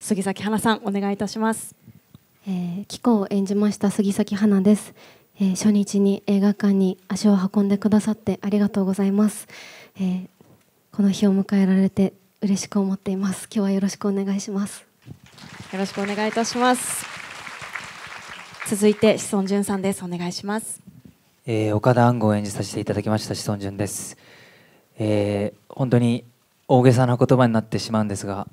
杉咲花さんお願いいたします、えー、紀子を演じました杉咲花です、えー、初日に映画館に足を運んでくださってありがとうございます、えー、この日を迎えられて嬉しく思っています今日はよろしくお願いしますよろしくお願いいたします続いて志尊淳さんですお願いします、えー、岡田安吾を演じさせていただきました志尊淳です、えー、本当に大げさな言葉になってしまうんですが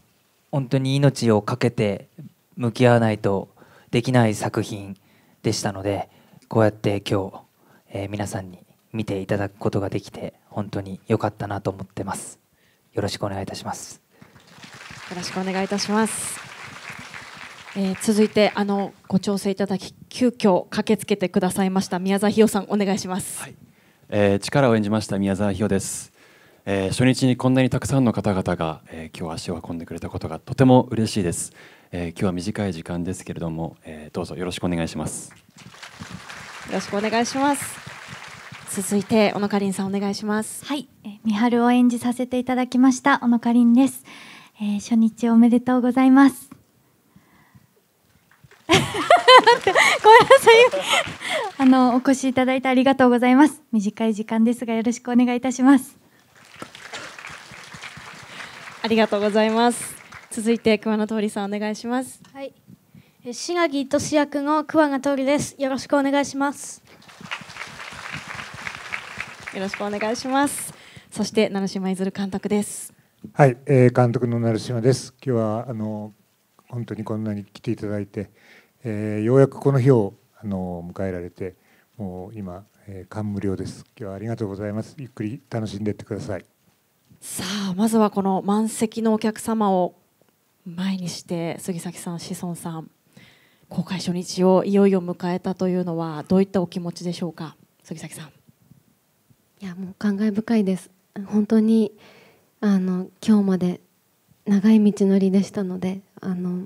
本当に命を懸けて向き合わないとできない作品でしたのでこうやって今日、えー、皆さんに見ていただくことができて本当に良かったなと思ってますよろしくお願いいたしますよろしくお願いいたします、えー、続いてあのご調整いただき急遽駆けつけてくださいました宮沢ひよさんお願いします、はい、えー、力を演じました宮沢ひよですえー、初日にこんなにたくさんの方々が、えー、今日足を運んでくれたことがとても嬉しいです、えー、今日は短い時間ですけれども、えどうぞよろしくお願いしますよろしくお願いします続いて小野かりんさんお願いしますはい、えみはるを演じさせていただきました小野かりんです、え初日おめでとうございます ごめんなさい あのお越しいただいてありがとうございます短い時間ですがよろしくお願いいたしますありがとうございます続いて桑野通さんお願いしますはい志賀木俊役の桑名通ですよろしくお願いしますよろしくお願いしますそして成島いずる監督ですはい、えー、監督の成島です今日はあの本当にこんなに来ていただいて、えー、ようやくこの日をあの迎えられてもう今、えー、感無量です今日はありがとうございますゆっくり楽しんでってくださいさあまずはこの満席のお客様を前にして杉崎さん、志尊さん公開初日をいよいよ迎えたというのはどういったお気持ちでしょうか杉崎さん。いやもう感慨深いです。本当にあの今日まで長い道のりでしたのであの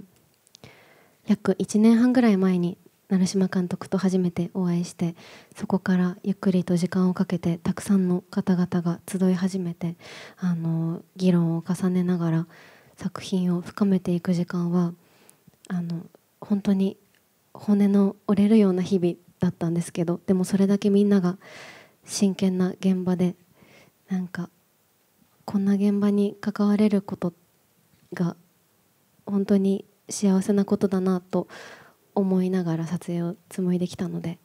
約1年半ぐらい前に成島監督と初めてお会いしてそこからゆっくりと時間をかけてたくさんの方々が集い始めてあの議論を重ねながら作品を深めていく時間はあの本当に骨の折れるような日々だったんですけどでもそれだけみんなが真剣な現場でなんかこんな現場に関われることが本当に幸せなことだなと思いながら撮影をもりできたので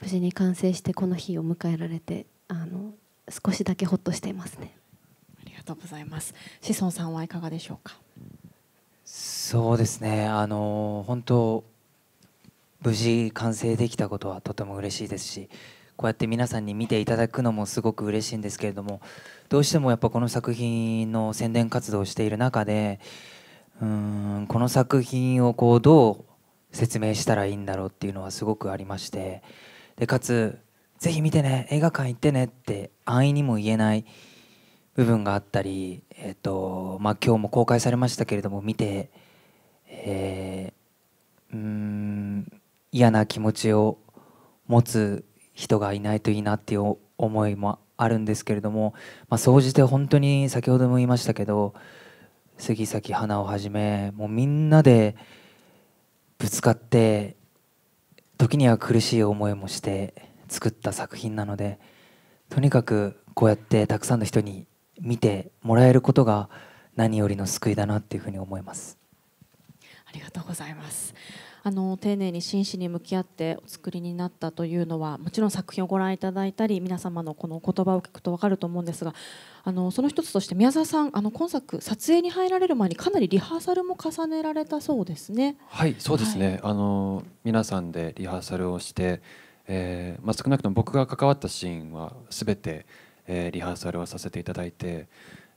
無事に完成してこの日を迎えられてあの少しだけほっとしていますねありがとうございます志尊さんはいかがでしょうかそうですねあの本当無事完成できたことはとても嬉しいですしこうやって皆さんに見ていただくのもすごく嬉しいんですけれどもどうしてもやっぱこの作品の宣伝活動をしている中でうーんこの作品をこうどう説明したらいいんだろうっていうのはすごくありましてでかつ「ぜひ見てね映画館行ってね」って安易にも言えない部分があったり、えーとまあ、今日も公開されましたけれども見て、えー、うん嫌な気持ちを持つ人がいないといいなっていう思いもあるんですけれども、まあ、総じて本当に先ほども言いましたけど杉咲花をはじめもうみんなで。ぶつかって時には苦しい思いもして作った作品なのでとにかくこうやってたくさんの人に見てもらえることが何よりの救いだなっていうふうに思います。ありがとうございます。あの丁寧に真摯に向き合ってお作りになったというのはもちろん作品をご覧いただいたり皆様のこの言葉を聞くと分かると思うんですがあのその一つとして宮沢さんあの今作撮影に入られる前にかなりリハーサルも重ねられたそうですね。はいそうですね、はい、あの皆さんでリハーサルをして、えーまあ、少なくとも僕が関わったシーンは全て、えー、リハーサルをさせていただいて、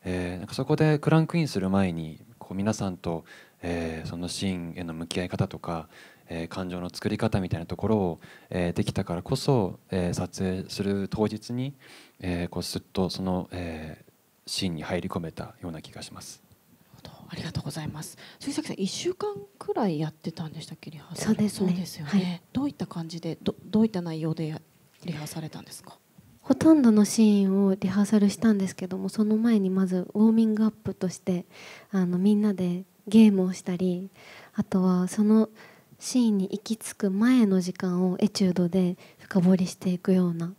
えー、なんかそこでクランクインする前にこう皆さんとえー、そのシーンへの向き合い方とか、えー、感情の作り方みたいなところを、えー、できたからこそ、えー、撮影する当日に、えー、こうすっとその、えー、シーンに入り込めたような気がします。ありがとうございます。杉崎さん、一週間くらいやってたんでしたっけ、リハーサル。そうですね。ですよね、はい、どういった感じで、ど、どういった内容でリハーサルたんですか。ほとんどのシーンをリハーサルしたんですけどもその前にまずウォーミングアップとしてあのみんなでゲームをしたりあとはそのシーンに行き着く前の時間をエチュードで深掘りしていくような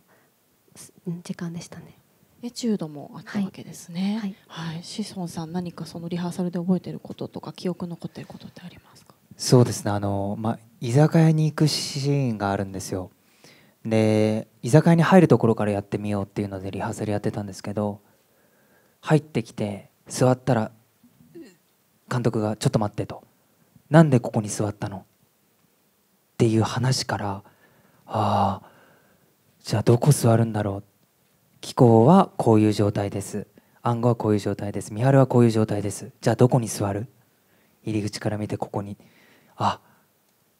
時間でしたね。エチュードもあったわけですね。はい、はいはい、シソンさん何かそのリハーサルで覚えてることとか記憶残ってることってありますか。そうですね。あのまあ居酒屋に行くシーンがあるんですよ。で居酒屋に入るところからやってみようっていうのでリハーサルやってたんですけど、入ってきて座ったら監督が「ちょっと待って」と「なんでここに座ったの?」っていう話からああじゃあどこ座るんだろう気候はこういう状態です暗号はこういう状態です三春はこういう状態ですじゃあどこに座る入り口から見てここにあ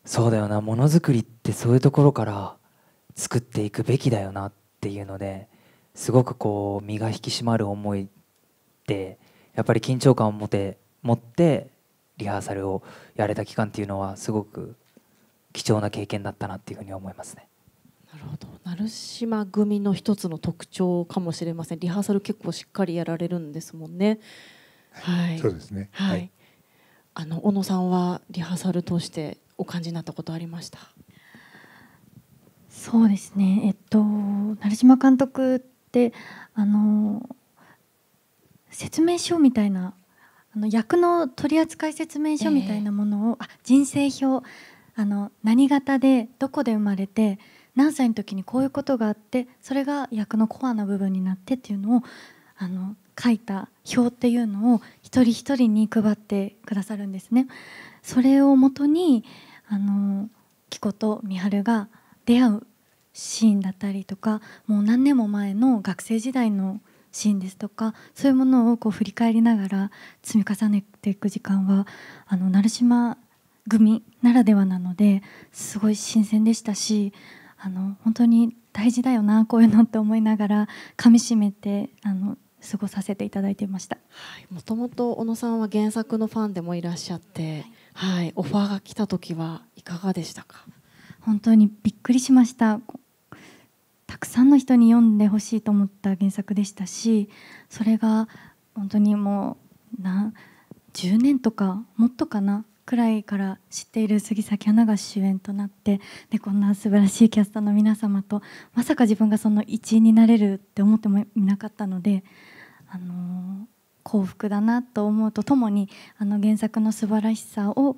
そうだよなものづくりってそういうところから作っていくべきだよなっていうのですごくこう身が引き締まる思いでやっぱり緊張感を持て持ってリハーサルをやれた期間っていうのはすごく貴重な経験だったなっていうふうに思いますね。なるほど成島組の一つの特徴かもしれませんリハーサル結構しっかりやられるんですもんね。はい、そうですね、はい、はい、あの小野さんはリハーサル通してお感じになったことありましたそうですねえっと成島監督ってあの説明書みたいなあの役の取扱説明書みたいなものを、えー、あ人生表あの何型でどこで生まれて何歳の時にこういうことがあってそれが役のコアな部分になってっていうのをあの書いた表っていうのを一人一人に配ってくださるんですね。それをもとにあの紀子と美晴が出会うシーンだったりとかもう何年も前の学生時代のシーンですとかそういうものをこう振り返りながら積み重ねていく時間はあの鳴島組ならではなのですごい新鮮でしたしあの本当に大事だよなこういうのって思いながらかみしめてあの過ごさせていただいていましたもともと小野さんは原作のファンでもいらっしゃって、はい、はい、オファーが来た時はいかがでしたか本当にびっくりしましたたくさんの人に読んでほしいと思った原作でしたしそれが本当にもうな10年とかもっとかなくらいから知っている杉咲花が主演となってでこんな素晴らしいキャストの皆様とまさか自分がその一員になれるって思ってもみなかったので、あのー、幸福だなと思うとともにあの原作の素晴らしさを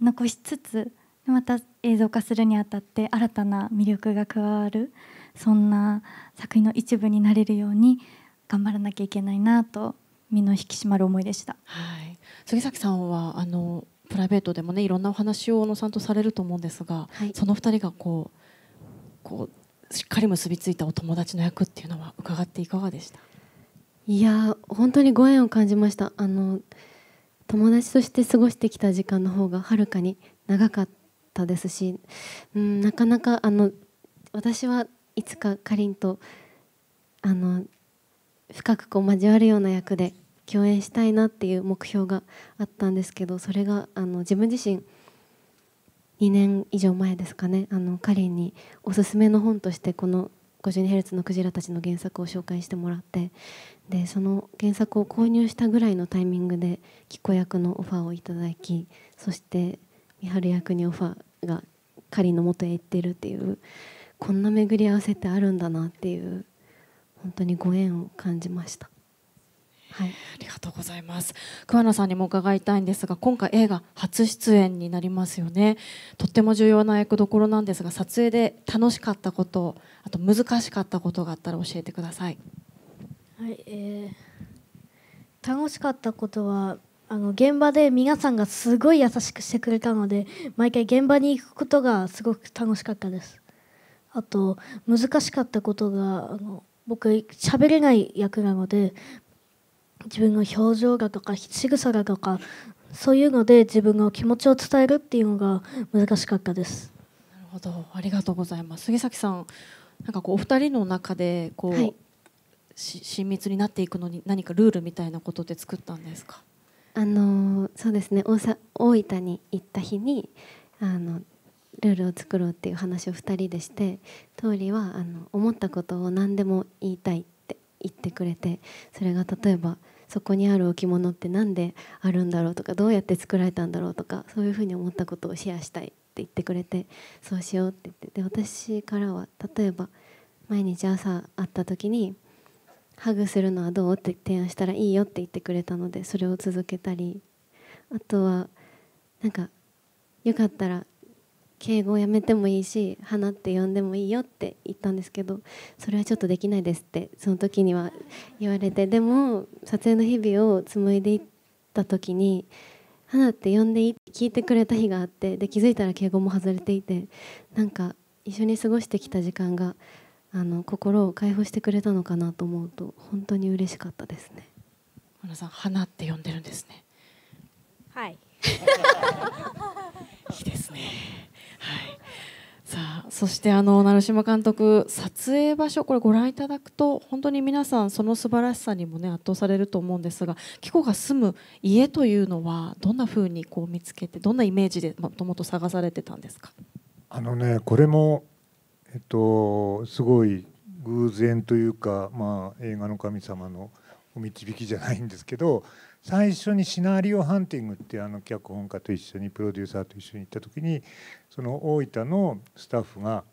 残しつつまた映像化するにあたって新たな魅力が加わるそんな作品の一部になれるように頑張らなきゃいけないなと身の引き締まる思いでした、はい、杉崎さんはあのプライベートでもねいろんなお話を小野さんとされると思うんですが、はい、その2人がこうこうしっかり結びついたお友達の役っていうのは伺っていかがでしたいや本当にご縁を感じましたあの友達として過ごしてきた時間の方がはるかに長かったですし、うん、なかなかあの私はいつかかりんとあの深くこう交わるような役で共演したいなっていう目標があったんですけどそれがあの自分自身2年以上前ですかねあのかりんにおすすめの本としてこの 52Hz のクジラたちの原作を紹介してもらってでその原作を購入したぐらいのタイミングで貴子役のオファーをいただきそして美晴役にオファーがかりんの元へ行っているっていうこんな巡り合わせってあるんだなっていう本当にご縁を感じました。はい、ありがとうございます桑名さんにも伺いたいんですが今回映画初出演になりますよねとっても重要な役どころなんですが撮影で楽しかったことあと難しかったことがあったら教えてくださいはい、えー、楽しかったことはあの現場で皆さんがすごい優しくしてくれたので毎回現場に行くことがすごく楽しかったですあと難しかったことがあの僕喋れない役なので自分の表情がとか仕草がとかそういうので自分の気持ちを伝えるっていうのが難しかったです。なるほど、ありがとうございます。杉崎さん、なんかこうお二人の中でこう、はい、親密になっていくのに何かルールみたいなことで作ったんですか。あのそうですね。大大分に行った日にあのルールを作ろうっていう話を2人でして通りはあの思ったことを何でも言いたいって言ってくれてそれが例えばそこにある置物って何であるんだろうとかどうやって作られたんだろうとかそういうふうに思ったことをシェアしたいって言ってくれてそうしようって言ってで私からは例えば毎日朝会った時に「ハグするのはどう?」って提案したらいいよって言ってくれたのでそれを続けたりあとはなんかよかったら敬語をやめてもいいし「花」って呼んでもいいよって言ったんですけどそれはちょっとできないですってその時には言われてでも撮影の日々を紡いでいった時に「花」って呼んでいいって聞いてくれた日があってで気づいたら敬語も外れていてなんか一緒に過ごしてきた時間があの心を解放してくれたのかなと思うと本当に嬉しかったですね。花さん花って呼んでるんですね。はい。そしてあの成島監督撮影場所これご覧いただくと本当に皆さんその素晴らしさにもね圧倒されると思うんですが紀子が住む家というのはどんなふうにこう見つけてどんなイメージでもともと探されてたんですかあのねこれもえっとすごい偶然というかまあ映画の神様のお導きじゃないんですけど最初にシナリオハンティングってあの脚本家と一緒にプロデューサーと一緒に行った時にその大分のスタッフが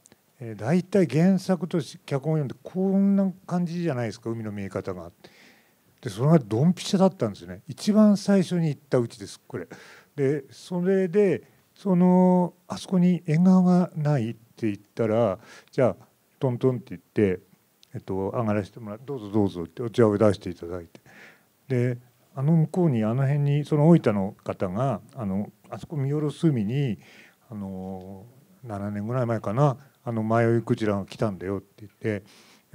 大体原作と脚本を読んでこんな感じじゃないですか海の見え方が。でそれがドンピシャだったんですね一番最初に行ったうちですこれ。でそれでそのあそこに縁側がないって言ったらじゃあトントンって言って、えっと、上がらせてもらってどうぞどうぞってお茶を出していただいてであの向こうにあの辺にその大分の方があのあそこ見下ろす海にあの7年ぐらい前かなあの迷いクジラが来たんだよって言って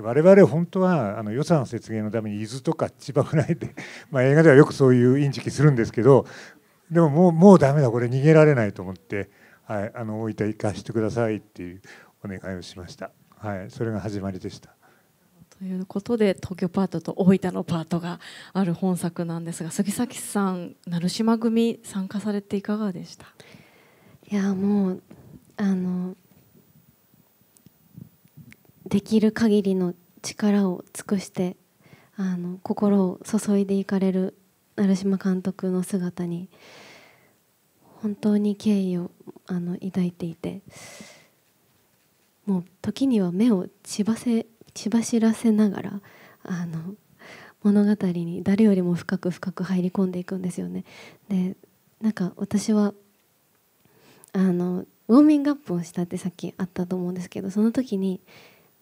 我々本当はあの予算節減のために伊豆とか千葉ぐらいで、まあ、映画ではよくそういうインチキするんですけどでももうもうダメだこれ逃げられないと思って、はい、あの大分行かしてくださいっていうお願いをしました。はい、それが始まりでした。ということで東京パートと大分のパートがある本作なんですが杉崎さん成島組参加されていかがでしたいやもうあのできる限りの力を尽くしてあの心を注いでいかれる成島監督の姿に本当に敬意をあの抱いていてもう時には目を血ばせ血走らせながらあの物語に誰よりも深く深く入り込んでいくんですよね。でなんか私はあのウォーミングアップをしたってさっきあったと思うんですけどその時に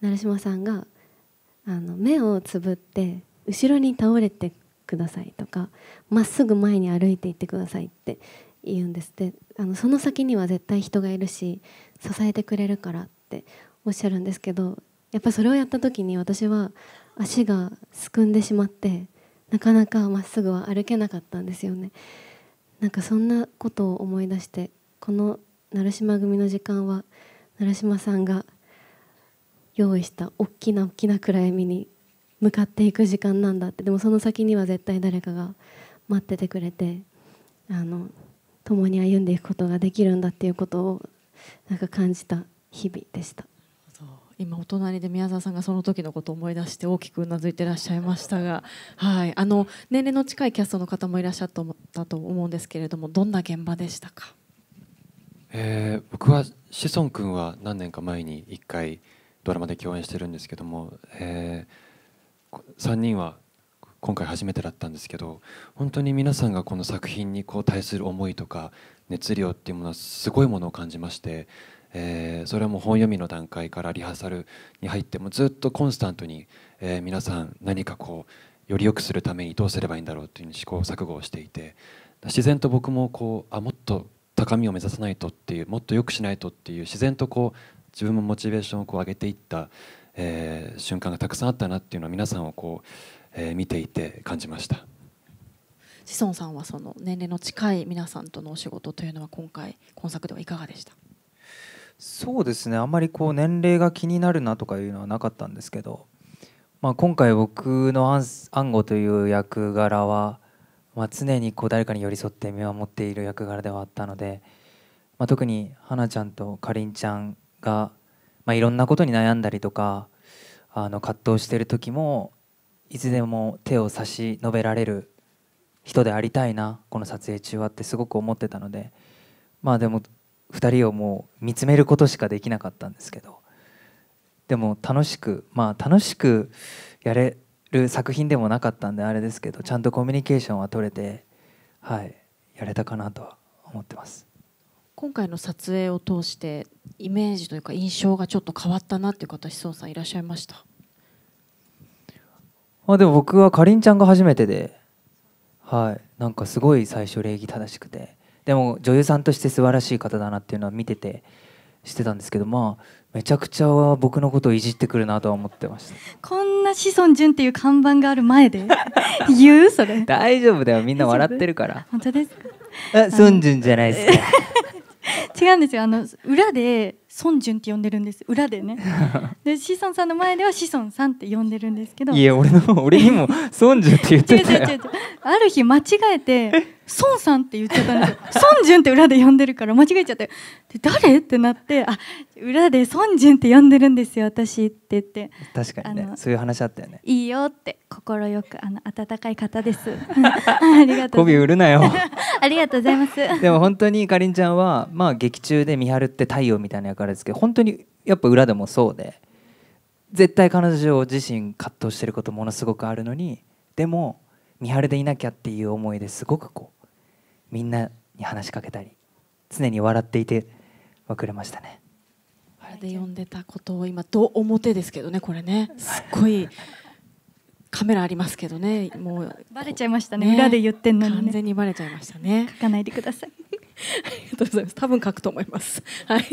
成島さんがあの目をつぶって後ろに倒れてくださいとかまっすぐ前に歩いていってくださいって言うんですってあのその先には絶対人がいるし支えてくれるからっておっしゃるんですけどやっぱそれをやった時に私は足がすくんでしまってなかなかまっすぐは歩けなかったんですよねなんかそんなことを思い出してこの鳴島組の時間は鳴島さんが用意した大きな大きな暗闇に向かっていく時間なんだってでもその先には絶対誰かが待っててくれてあの共に歩んでいくことができるんだっていうことをなんか感じた日々でした。今お隣で宮沢さんがその時のことを思い出して大きくうなずいてらっしゃいましたが、はい、あの年齢の近いキャストの方もいらっしゃったと思うんですけれどもどんな現場でしたか、えー、僕は志尊君は何年か前に1回ドラマで共演してるんですけども、えー、3人は今回初めてだったんですけど本当に皆さんがこの作品にこう対する思いとか熱量っていうものはすごいものを感じましてえー、それはもう本読みの段階からリハーサルに入ってもずっとコンスタントに、えー、皆さん何かこうより良くするためにどうすればいいんだろうという試行錯誤をしていて自然と僕もこうあもっと高みを目指さないとっていうもっと良くしないとっていう自然とこう自分もモチベーションをこう上げていった、えー、瞬間がたくさんあったなっていうのは皆さんをこう、え見ていて感じました。志尊さんはその年齢の近い皆さんとのお仕事というのは今回今作ではいかがでしたそうですねあんまりこう年齢が気になるなとかいうのはなかったんですけど、まあ、今回僕の安吾という役柄は、まあ、常にこう誰かに寄り添って見守っている役柄ではあったので、まあ、特に花ちゃんとかりんちゃんが、まあ、いろんなことに悩んだりとかあの葛藤してる時もいつでも手を差し伸べられる人でありたいなこの撮影中はってすごく思ってたのでまあでも2人をもう見つめることしかできなかったんですけどでも楽しくまあ楽しくやれる作品でもなかったんであれですけどちゃんとコミュニケーションは取れてはいやれたかなとは思ってます今回の撮影を通してイメージというか印象がちょっと変わったなっていう方志尊さんいらっしゃいましたあでも僕はかりんちゃんが初めてではいなんかすごい最初礼儀正しくてでも女優さんとして素晴らしい方だなっていうのは見ててしてたんですけどまあめちゃくちゃ僕のことをいじってくるなとは思ってましたこんな志尊淳っていう看板がある前で 言うそれ大丈夫だよみんな笑ってるから本当ですかあ孫淳じゃないですか 違うんですよあの裏で孫淳って呼んでるんです裏でねで志尊さんの前では志尊さんって呼んでるんですけどいや俺の俺にも孫淳って言ってたよある日間違えて孫さんって言っちゃったんですよ孫淳って裏で呼んでるから間違えちゃってで誰ってなってあ裏で孫淳って呼んでるんですよ私って言って確かにねそういう話あったよねいいよって快くあの温かい方ですありがとう媚び売るなよありがとうございます でも本当にかりんちゃんはまあ劇中で見張るって太陽みたいな役割ですけど本当にやっぱ裏でもそうで絶対彼女自身葛藤してることものすごくあるのにでも見張春でいなきゃっていう思いですごくこうみんなに話しかけたり常に笑っていてはくれましたね。あれで読んでたことを今ど表ですけどねこれねすっごいカメラありますけどねもうバレちゃいましたね、ね、裏で言ってんの、ね、完全にバレちゃいましたね書かないでくださいありがとうございます多分書くと思いますはい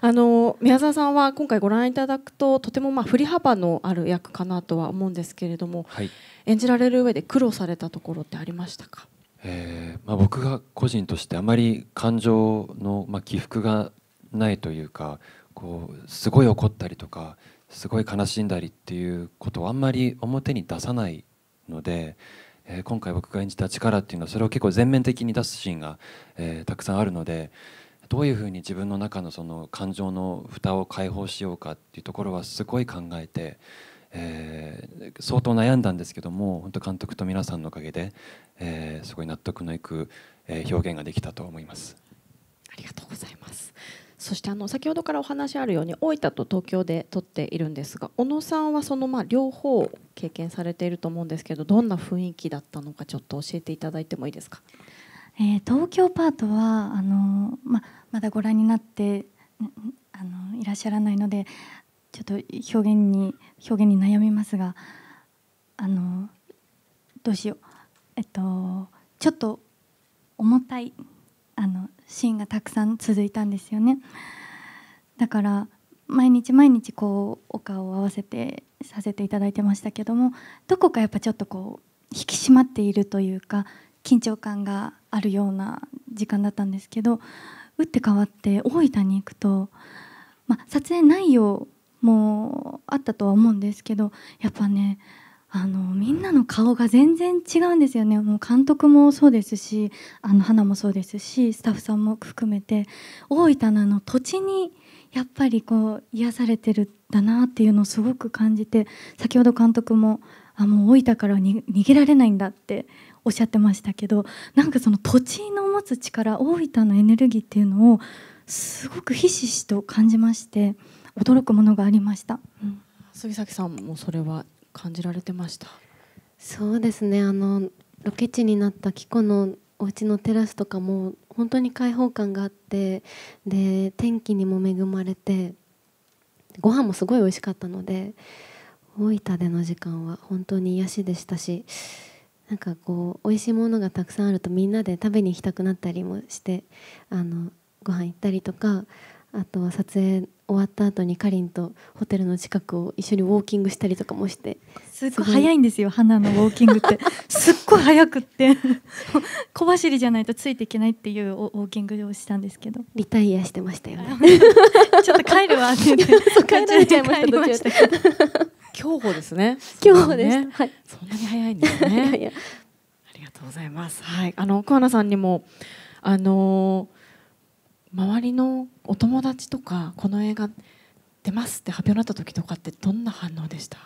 あの宮沢さんは今回ご覧いただくととてもまあ振り幅のある役かなとは思うんですけれども、はい、演じられる上で苦労されたところってありましたかえーまあ、僕が個人としてあまり感情の、まあ、起伏がないというかこうすごい怒ったりとかすごい悲しんだりっていうことをあんまり表に出さないので、えー、今回僕が演じた力っていうのはそれを結構全面的に出すシーンが、えー、たくさんあるのでどういうふうに自分の中のその感情の蓋を解放しようかっていうところはすごい考えて。えー、相当悩んだんですけども本当監督と皆さんのおかげで、えー、すごい納得のいく、えー、表現ができたと思います。ありがとうございますそしてあの先ほどからお話あるように大分と東京で撮っているんですが小野さんはそのまあ両方経験されていると思うんですけどどんな雰囲気だったのかちょっと教えていただいてもいいですか、えー、東京パートはあの、ままだご覧になってあのいらっしゃらないのでちょっと表現に表現に悩みますがあのどうしようえっとちょっと重たいあのシーンがたくさん続いたんですよねだから毎日毎日こうお顔を合わせてさせていただいてましたけどもどこかやっぱちょっとこう引き締まっているというか緊張感があるような時間だったんですけど打って変わって大分に行くと、まあ、撮影内容もあったとは思うんですけどやっぱねあのみんなの顔が全然違うんですよねもう監督もそうですしあの花もそうですしスタッフさんも含めて大分のの土地にやっぱりこう癒されてるんだなっていうのをすごく感じて先ほど監督もあもう大分から逃げられないんだっておっしゃってましたけどなんかその土地の持つ力大分のエネルギーっていうのをすごくひしひしと感じまして。驚くものがありました、うん、杉崎さんもそれは感じられてましたそうですねあのロケ地になったキコのお家のテラスとかも本当に開放感があってで天気にも恵まれてご飯もすごい美味しかったので大分での時間は本当に癒しでしたしなんかこう美味しいものがたくさんあるとみんなで食べに行きたくなったりもしてあのご飯行ったりとかあとは撮影終わった後にかりんとホテルの近くを一緒にウォーキングしたりとかもしてすっごい早いんですよ花のウォーキングって すっごい早くって 小走りじゃないとついていけないっていうウォーキングをしたんですけどリタイアしてましたよねちょっと帰るわって言って帰られちゃいました競歩ですね競歩です、ね、はい、そんなに早いんですねありがとうございますはいあの桑名さんにもあのー周りのお友達とかこの映画出ますって発表になった時とかってどんな反応でした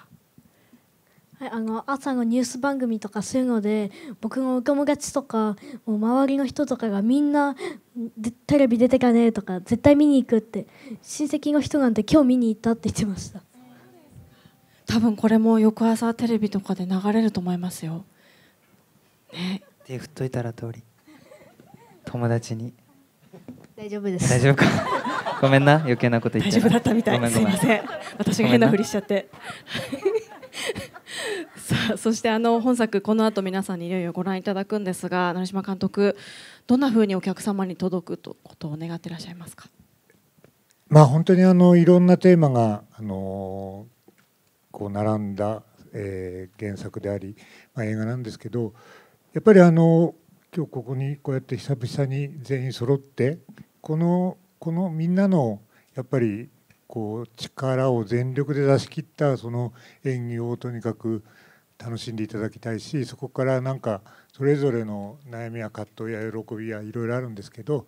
はい、あの朝のニュース番組とかそういうので僕のお友達とかもう周りの人とかがみんなテレビ出てかねえとか絶対見に行くって親戚の人なんて今日見に行ったって言ってました多分これも翌朝テレビとかで流れると思いますよ。ね、手振っといたら通り友達に大丈夫です大丈夫かごめんな余計なこと言って大丈夫だったみたいすいません私が変なふりしちゃって さあそしてあの本作この後皆さんにいよいよご覧いただくんですが成島監督どんなふうにお客様に届くことを願っていらっしゃいますかまあ本当にあのいろんなテーマがあのこう並んだ、えー、原作であり、まあ、映画なんですけどやっぱりあの今日ここにこうやって久々に全員揃ってこのこのみんなのやっぱりこう力を全力で出し切ったその演技をとにかく楽しんでいただきたいしそこからなんかそれぞれの悩みや葛藤や喜びやいろいろあるんですけど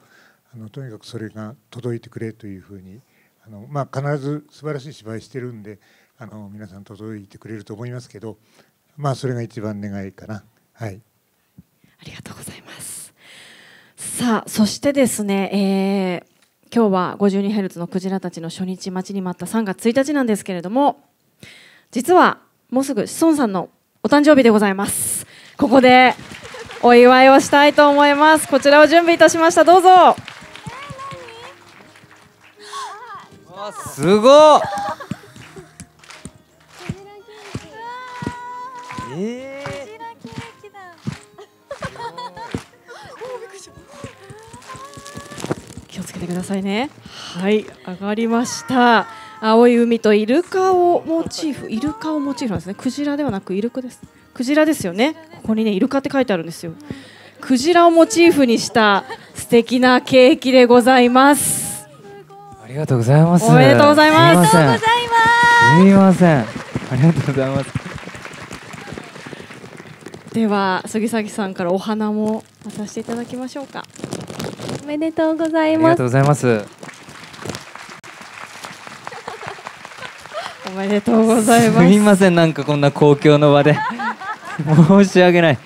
あのとにかくそれが届いてくれというふうにあの、まあ、必ず素晴らしい芝居してるんであの皆さん届いてくれると思いますけど、まあ、それが一番願いかな。はいありがとうございますさあそしてですね、えー今日は 52Hz のクジラたちの初日待ちに待った3月1日なんですけれども実はもうすぐ子孫さんのお誕生日でございますここでお祝いをしたいと思いますこちらを準備いたしましたどうぞ、えー、すごださいねはい上がりました青い海とイルカをモチーフイルカをモチーフなんですねクジラではなくイルカですクジラですよねここにねイルカって書いてあるんですよクジラをモチーフにした素敵なケーキでございますありがとうございますおめでとうございますすみませんありがとうございますでは杉崎さんからお花も渡していただきましょうか。めでとうございます。ありがとうございます。おめでとうございます。すみません、なんかこんな公共の場で申し訳ない。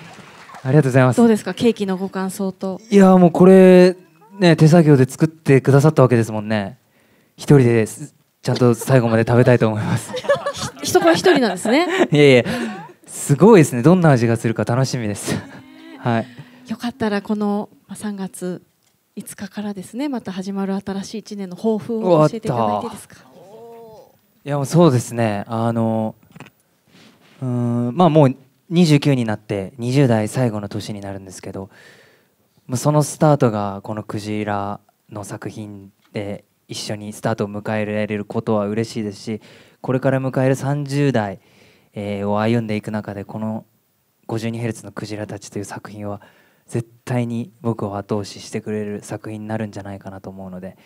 ありがとうございます。どうですか、ケーキのご感想と。いや、もうこれ、ね、手作業で作ってくださったわけですもんね。一人で、ちゃんと最後まで食べたいと思います。人から一人なんですね。いやいや、すごいですね。どんな味がするか楽しみです。はい。よかったら、この3月5日からですねまた始まる新しい1年の抱負を教えていただいていいですかいやそうですねあのうんまあもう29になって20代最後の年になるんですけどそのスタートがこの「クジラ」の作品で一緒にスタートを迎えられることは嬉しいですしこれから迎える30代を歩んでいく中でこの 52Hz の「クジラたち」という作品は絶対に僕を後押ししてくれる作品になるんじゃないかなと思うので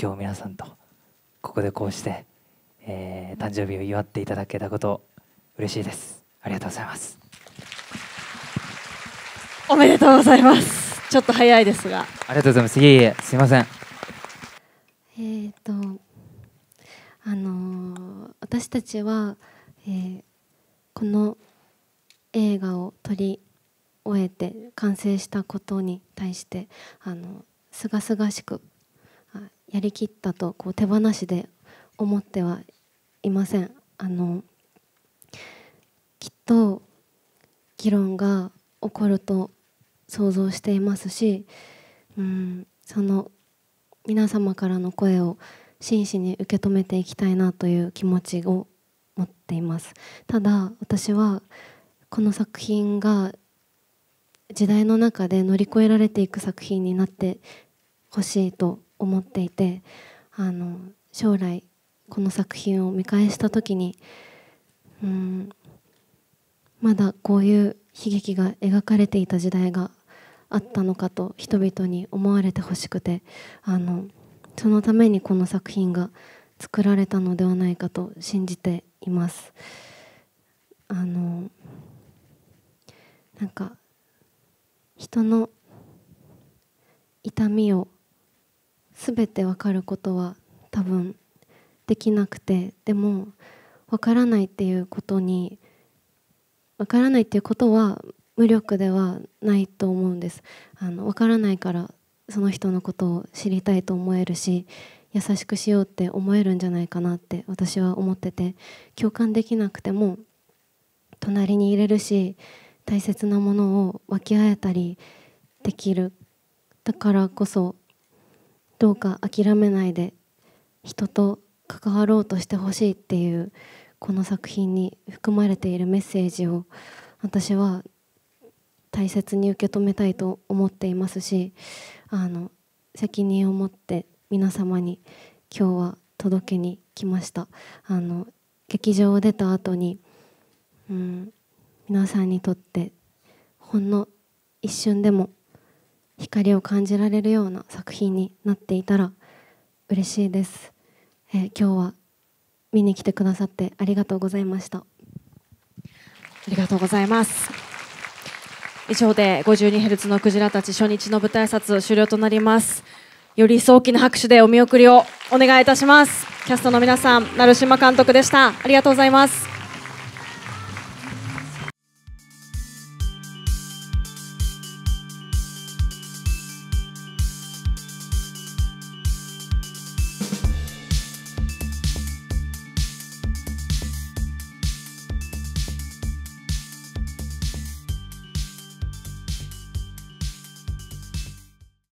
今日皆さんとここでこうして、えー、誕生日を祝っていただけたこと嬉しいですありがとうございますおめでとうございますちょっと早いですがありがとうございますいえいえすいませんえっ、とあのー、私たちは、えー、この映画を撮り終えて完成したことに対してすがすがしくやりきったとこう手放しで思ってはいませんあのきっと議論が起こると想像していますしうんその皆様からの声を真摯に受け止めていきたいなという気持ちを持っていますただ私はこの作品が時代の中で乗り越えられていく作品になってほしいと思っていてあの将来この作品を見返した時にうんまだこういう悲劇が描かれていた時代があったのかと人々に思われてほしくてあのそのためにこの作品が作られたのではないかと信じています。あのなんか人の痛みを全て分かることは多分できなくてでも分からないっていうことに分からないっていうことは無力ではないと思うんですあの分からないからその人のことを知りたいと思えるし優しくしようって思えるんじゃないかなって私は思ってて共感できなくても隣にいれるし大切なものを分け合えたりできるだからこそどうか諦めないで人と関わろうとしてほしいっていうこの作品に含まれているメッセージを私は大切に受け止めたいと思っていますしあの責任を持って皆様に今日は届けに来ましたあの劇場を出た後に、うん、皆さんにとってほんの一瞬でも光を感じられるような作品になっていたら嬉しいです、えー、今日は見に来てくださってありがとうございましたありがとうございます以上で 52Hz のクジラたち初日の舞台挨拶終了となりますより早期の拍手でお見送りをお願いいたしますキャストの皆さん鳴島監督でしたありがとうございます